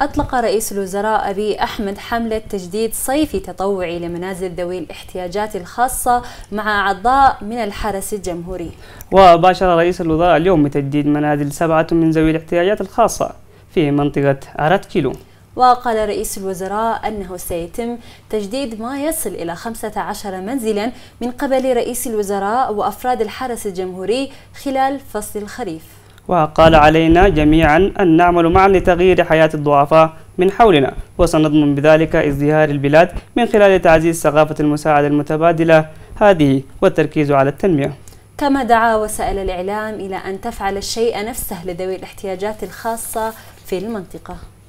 أطلق رئيس الوزراء أبي أحمد حملة تجديد صيفي تطوعي لمنازل ذوي الاحتياجات الخاصة مع أعضاء من الحرس الجمهوري وباشر رئيس الوزراء اليوم بتجديد منازل سبعة من ذوي الاحتياجات الخاصة في منطقة أرات كيلو وقال رئيس الوزراء أنه سيتم تجديد ما يصل إلى 15 منزلا من قبل رئيس الوزراء وأفراد الحرس الجمهوري خلال فصل الخريف وقال علينا جميعا أن نعمل معا لتغيير حياة الضعفاء من حولنا وسنضمن بذلك ازدهار البلاد من خلال تعزيز ثقافة المساعدة المتبادلة هذه والتركيز على التنمية كما دعا وسائل الإعلام إلى أن تفعل الشيء نفسه لذوي الاحتياجات الخاصة في المنطقة